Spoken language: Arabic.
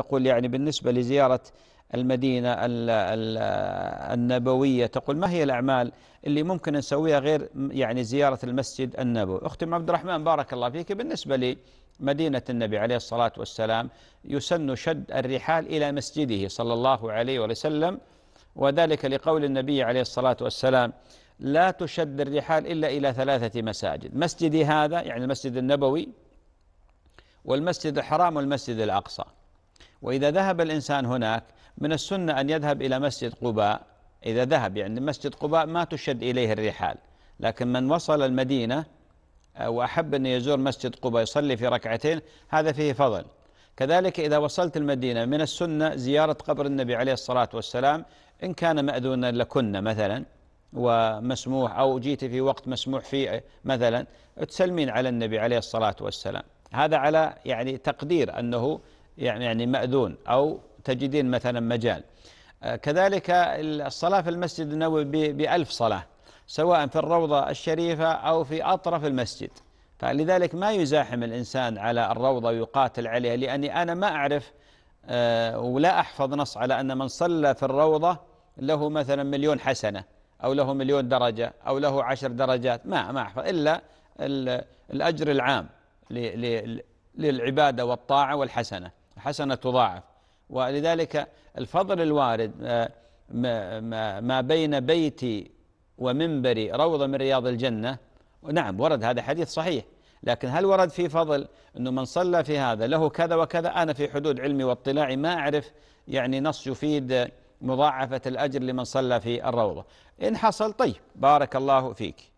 تقول يعني بالنسبة لزيارة المدينة النبوية تقول ما هي الأعمال اللي ممكن نسويها غير يعني زيارة المسجد النبوي أختي عبد الرحمن بارك الله فيك بالنسبة لمدينة النبي عليه الصلاة والسلام يسن شد الرحال إلى مسجده صلى الله عليه وسلم وذلك لقول النبي عليه الصلاة والسلام لا تشد الرحال إلا إلى ثلاثة مساجد مسجدي هذا يعني المسجد النبوي والمسجد الحرام والمسجد الأقصى وإذا ذهب الإنسان هناك من السنة أن يذهب إلى مسجد قباء إذا ذهب يعني مسجد قباء ما تشد إليه الرحال لكن من وصل المدينة آه، وأحب أن يزور مسجد قباء يصلي في ركعتين هذا فيه فضل كذلك إذا وصلت المدينة من السنة زيارة قبر النبي عليه الصلاة والسلام إن كان مأذونا لكن مثلا ومسموح أو جيت في وقت مسموح فيه مثلا تسلمين على النبي عليه الصلاة والسلام هذا على يعني تقدير أنه يعني يعني مأذون أو تجدين مثلا مجال آه، كذلك الصلاة في المسجد النبوي ب صلاة سواء في الروضة الشريفة أو في أطرف المسجد فلذلك ما يزاحم الإنسان على الروضة ويقاتل عليها لأني أنا ما أعرف آه، ولا أحفظ نص على أن من صلى في الروضة له مثلا مليون حسنة أو له مليون درجة أو له عشر درجات ما ما أحفظ إلا الأجر العام للعبادة والطاعة والحسنة حسنة تضاعف ولذلك الفضل الوارد آه، ما بين بيتي ومنبري روضة من رياض الجنة نعم ورد هذا حديث صحيح لكن هل ورد في فضل أنه من صلى في هذا له كذا وكذا أنا في حدود علمي واطلاعي ما أعرف يعني نص يفيد مضاعفة الأجر لمن صلى في الروضة إن حصل طيب بارك الله فيك